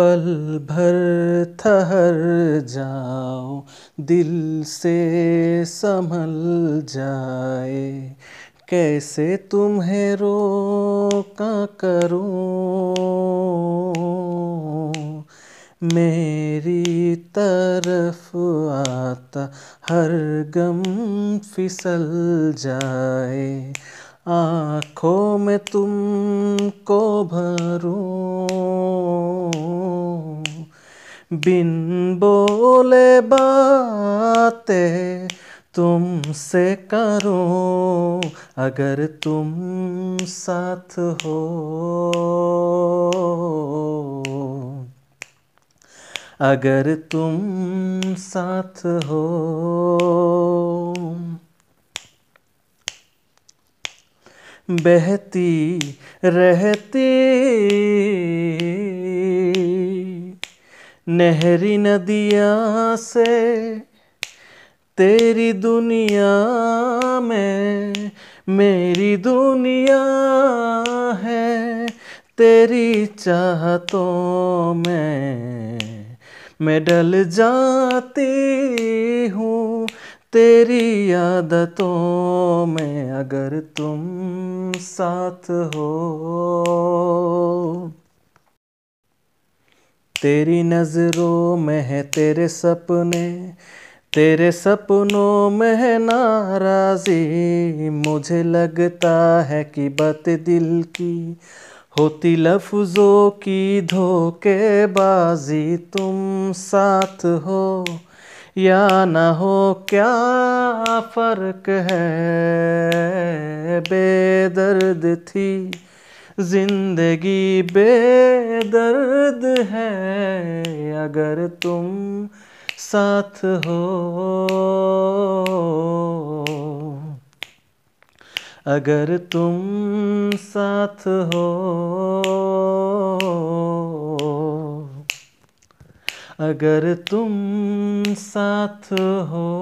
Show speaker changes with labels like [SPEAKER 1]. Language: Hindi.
[SPEAKER 1] पल भर ठहर जाओ दिल से संभल जाए कैसे तुम्हें रो का करूं मेरी तरफ आता हर गम फिसल जाए आँखों में तुमको भरूं बिन बोले तुम तुमसे करो अगर तुम साथ हो अगर तुम साथ हो बहती रहती नहरी नदियाँ से तेरी दुनिया में मेरी दुनिया है तेरी चाहतों में मैं डल जाती हूँ तेरी आदतों में अगर तुम साथ हो तेरी नज़रों में है तेरे सपने तेरे सपनों में है नाराज़ी मुझे लगता है कि बात दिल की होती लफ्ज़ों की धोखेबाजी तुम साथ हो या ना हो क्या फ़र्क है बेदर्द थी जिंदगी बेदर्द है अगर तुम साथ हो अगर तुम साथ हो अगर तुम साथ हो